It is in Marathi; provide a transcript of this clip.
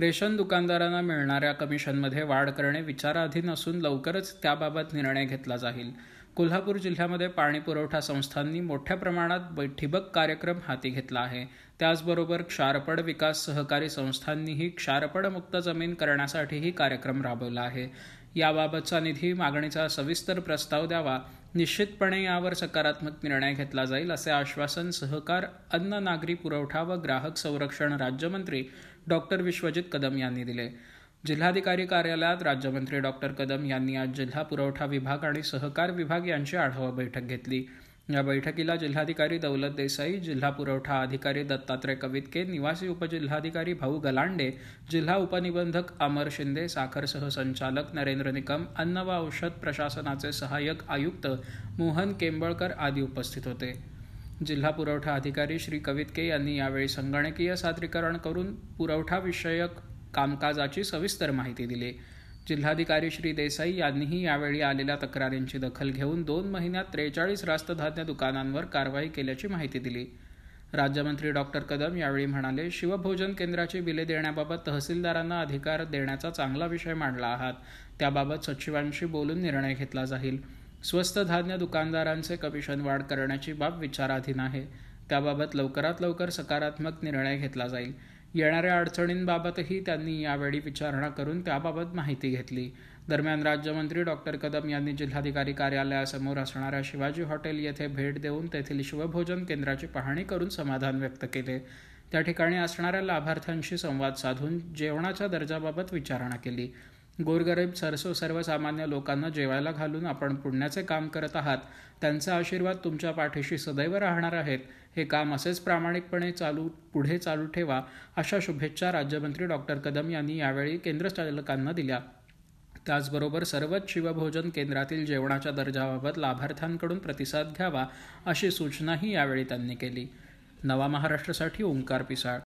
रेशन दुकानदारांना मिळणाऱ्या कमिशनमध्ये वाढ करणे विचाराधीन असून लवकरच त्याबाबत निर्णय घेतला जाईल कोल्हापूर जिल्ह्यामध्ये पाणी पुरवठा संस्थांनी मोठ्या प्रमाणात बैठिबक कार्यक्रम हाती घेतला आहे त्याचबरोबर क्षारपड विकास सहकारी संस्थांनीही क्षारपडमुक्त जमीन करण्यासाठीही कार्यक्रम राबवला आहे याबाबतचा निधी मागणीचा सविस्तर प्रस्ताव द्यावा निश्चितपणे यावर सकारात्मक निर्णय घेतला जाईल असे आश्वासन सहकार अन्न नागरी पुरवठा व ग्राहक संरक्षण राज्यमंत्री डॉक्टर विश्वजित कदम यांनी दिले जिल्हाधिकारी कार्यालयात राज्यमंत्री डॉक्टर कदम यांनी आज जिल्हा पुरवठा विभाग आणि सहकार विभाग यांची आढावा बैठक घेतली या बैठकीला जिल्हाधिकारी दौलत देसाई जिल्हा पुरवठा अधिकारी दत्तात्रय कवितके निवासी उपजिल्हाधिकारी भाऊ गलांडे जिल्हा उपनिबंधक अमर शिंदे साखर सहसंचालक नरेंद्र निकम अन्न व औषध प्रशासनाचे सहाय्यक आयुक्त मोहन केंबळकर आदी उपस्थित होते जिल्हा पुरवठा अधिकारी श्री कवितके यांनी यावेळी संगणकीय सादरीकरण करून पुरवठाविषयक कामकाजाची सविस्तर माहिती दिली जिल्हाधिकारी श्री देसाई यांनीही यावेळी आलेल्या तक्रारींची दखल घेऊन दोन महिन्यात त्रेचाळीस रास्तधान्य दुकानांवर कारवाई केल्याची माहिती दिली राज्यमंत्री डॉक्टर कदम यावेळी म्हणाले शिवभोजन केंद्राची बिले देण्याबाबत तहसीलदारांना अधिकार देण्याचा चांगला विषय मांडला आहात त्याबाबत सचिवांशी बोलून निर्णय घेतला जाईल स्वस्त धान्य दुकानदारांचे कमिशन वाढ करण्याची बाब विचाराधीन आहे त्याबाबत लवकरात लवकर सकारात्मक निर्णय घेतला जाईल येणाऱ्या अडचणींबाबतही त्यांनी यावेळी विचारणा करून त्याबाबत माहिती घेतली दरम्यान राज्यमंत्री डॉक्टर कदम यांनी जिल्हाधिकारी कार्यालयासमोर असणाऱ्या शिवाजी हॉटेल येथे भेट देऊन तेथील शिवभोजन केंद्राची पाहणी करून समाधान व्यक्त केले त्या ठिकाणी असणाऱ्या लाभार्थ्यांशी संवाद साधून जेवणाच्या दर्जाबाबत विचारणा केली गोरगरीब सरसो सर्वसामान्य लोकांना जेवायला घालून आपण पुण्याचे काम करत आहात त्यांचा आशीर्वाद तुमच्या पाठीशी सदैव राहणार आहेत हे काम असेच प्रामाणिकपणे चालू पुढे चालू ठेवा अशा शुभेच्छा राज्यमंत्री डॉक्टर कदम यांनी यावेळी केंद्रचालकांना दिल्या त्याचबरोबर सर्वच शिवभोजन केंद्रातील जेवणाच्या दर्जाबाबत लाभार्थ्यांकडून प्रतिसाद घ्यावा अशी सूचनाही यावेळी त्यांनी केली नवा महाराष्ट्रासाठी ओंकार पिसाळ